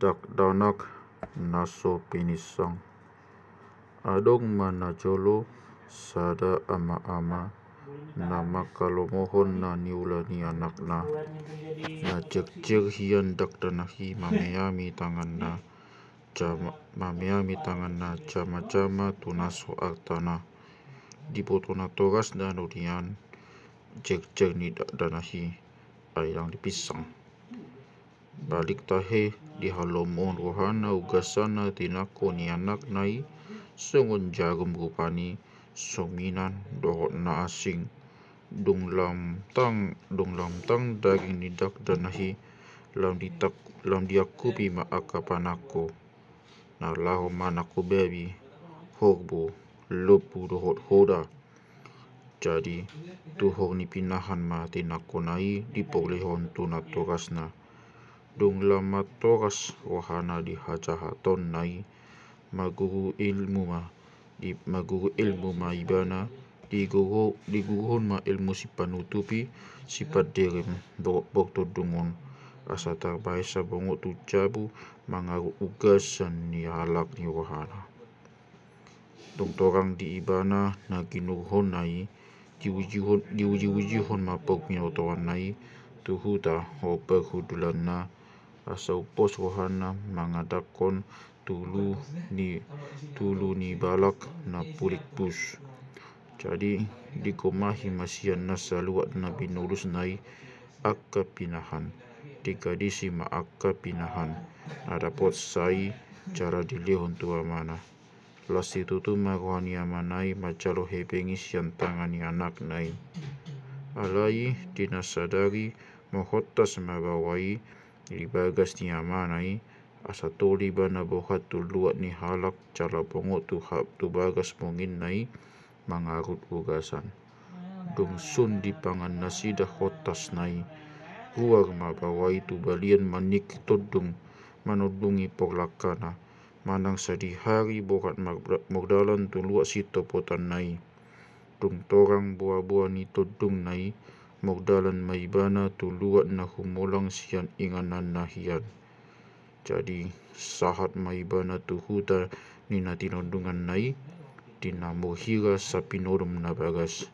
Dak danak naso pinisong adong manajolo sada ama-ama nama kalomohon na ni anak na na cek hian dakdanahi mi tangan na jama mi tangan na cama cama tunaso artana dipotona toras dan odian cek ni dak dakdanahi ayang dipisang balik tahe dihalomon rohana ugasana tinako nianak nai sungun jarum rupani suminan dorot na asing dunglam tang dunglam tang daging nidak danahi lam ditak lam diakupi maakapanako na laho manako baby hokbo lopu dorot hoda jadi tuhor ni pinahan ma tinako nai di polehon tunat torasna lama tokas wahana dihacaha tonnai maguhu ilmu ma di maguru ilmu ma ibana digugu diguhun ma ilmu si panutupi sifat dirim bokto dungun asa terbaik sabongo tu cabu mangaru ugasan ni halak ni wahana dong torang di ibana na kinurhon nai diuji-uji hon mapok mi nai tuhuta ho na asaupos wahana mangadakon dulu ni dulu ni balak na pulik bus jadi di komahi masian na saluat na binulus nai akka pinahan tiga di sima akka pinahan na sai cara dilihun tua mana ma magohani amanai macalo hebengi sian tangani anak nai alai dinasadari mohotas mabawai Ibagas ni amanai toli ba nabuhat luat ni halak cara pongo tu bagas mungin nai mangarut ugasan. sun di pangan nasi dah hotas nai. Ruar bawai tu balian manik todung manudungi porlakana. Manang sadi hari bokat mordalan tulua si topotan nai. Dung torang buah-buah ni todung nai. Magdalan Maibana tuluan na humulang siyan inganan na hiyan. Jadi sahat Maibana tuhuta ni na tinundungan nai tinamuhira sa pinorum na bagas.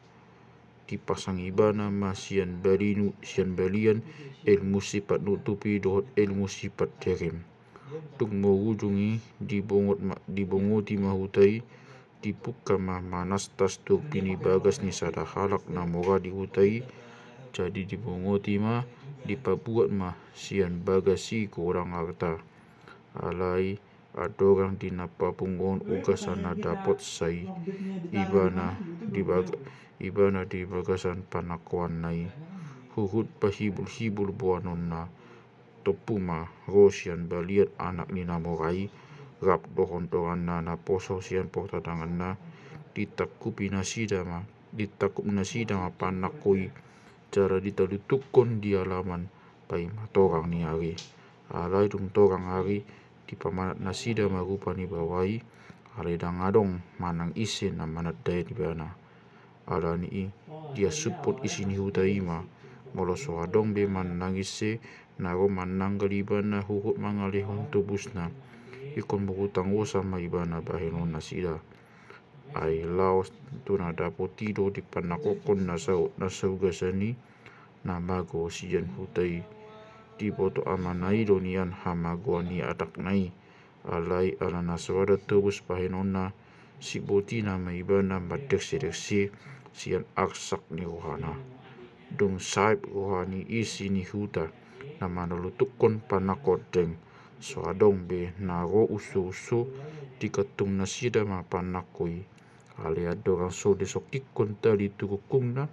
Tipasang ibana ma siyan balinu sian balian ilmu sifat nutupi dohot ilmu sifat terim. Tuk mawujungi dibongot dibongoti mahutai dipukka ma manas tas tuk bagas ni halak na moga dihutai jadi dibunguti mah dipabuat mah sian bagasi kurang harta alai ada orang di napa punggung uga sana dapat sai ibana di baga, ibana di bagasan panakuan nai huhut pahibul hibul buanonna topuma rosian baliat anak namo namorai rap dohon na na poso sian porta tangan na ditakupi nasida ma ditakup nasida ma panakoi cara tukon di alaman pai matorang ni ari alai dum torang ari di pamanat nasida ni bawai alai dangadong manang isin na manat daya di bana alani i dia support isin hutaima molo adong be manang ise naro manang galibana hukut mangalihong tubusna ikon bukutang sama ibana bahelon nasida ailaos tunadapo tido di panakokon nasau nasau gasani namago siyan hutai tiboto amanai donian hamagoni ataknai alai ala naswada tubus pahinona si boti nama ibana madek sireksi sian aksak ni rohana dong saib rohani isi ni huta nama nolutukon panakodeng swadong be naro usu usu diketung nasida ma panakoi ale adorang so de ikon tali kumna.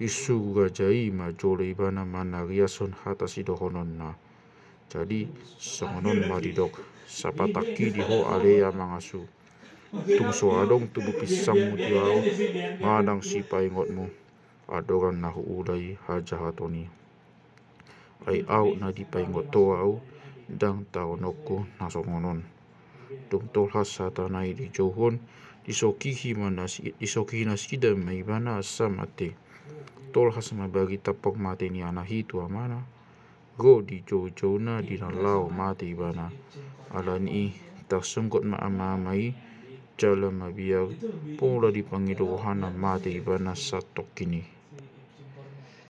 isu gajai ma jole ibana mana riason hata na. jadi songonon madidok sapataki diho alea ya mangasu tungso adong tubuh pisang mutiao ngadang si mu. adoran nahu haja hatoni. ai au na di paingot to au dang tau noko nasongonon tungtol has tanai di johon isokihi manas mai naskida asa asamate tol ma bagi tapok mate ni ana tua mana go di na di nalau mate ibana alani tak sungkot ma mai jala mabiag pola di pangidohana mate ibana satok kini